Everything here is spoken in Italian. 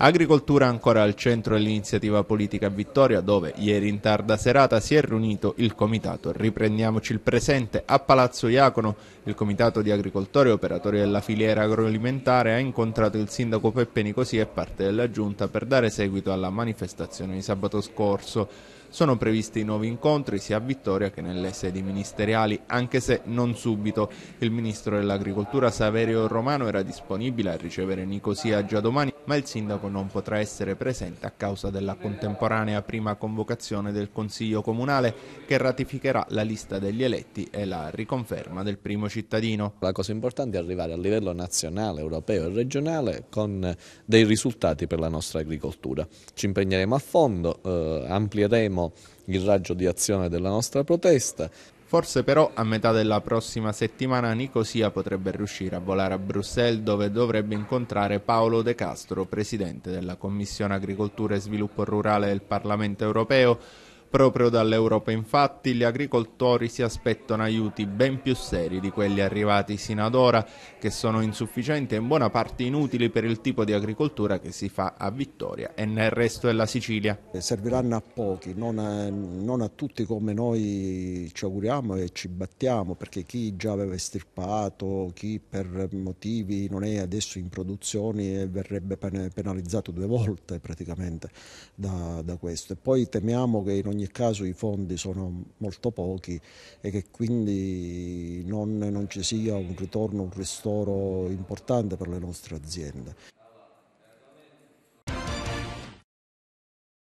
Agricoltura ancora al centro dell'iniziativa politica Vittoria dove ieri in tarda serata si è riunito il comitato Riprendiamoci il presente a Palazzo Iacono. Il comitato di agricoltori e operatori della filiera agroalimentare ha incontrato il sindaco Peppe Nicosi e parte della giunta per dare seguito alla manifestazione di sabato scorso. Sono previsti nuovi incontri sia a Vittoria che nelle sedi ministeriali, anche se non subito. Il ministro dell'agricoltura Saverio Romano era disponibile a ricevere Nicosia già domani, ma il sindaco non potrà essere presente a causa della contemporanea prima convocazione del Consiglio Comunale che ratificherà la lista degli eletti e la riconferma del primo cittadino. La cosa importante è arrivare a livello nazionale, europeo e regionale con dei risultati per la nostra agricoltura. Ci impegneremo a fondo, eh, amplieremo il raggio di azione della nostra protesta Forse però a metà della prossima settimana Nicosia potrebbe riuscire a volare a Bruxelles dove dovrebbe incontrare Paolo De Castro, presidente della Commissione Agricoltura e Sviluppo Rurale del Parlamento Europeo, Proprio dall'Europa infatti gli agricoltori si aspettano aiuti ben più seri di quelli arrivati sino ad ora, che sono insufficienti e in buona parte inutili per il tipo di agricoltura che si fa a Vittoria e nel resto della Sicilia. Serviranno a pochi, non a, non a tutti come noi ci auguriamo e ci battiamo, perché chi già aveva estirpato, chi per motivi non è adesso in produzione verrebbe penalizzato due volte praticamente da, da questo. E poi temiamo che in ogni ogni caso i fondi sono molto pochi e che quindi non, non ci sia un ritorno, un ristoro importante per le nostre aziende.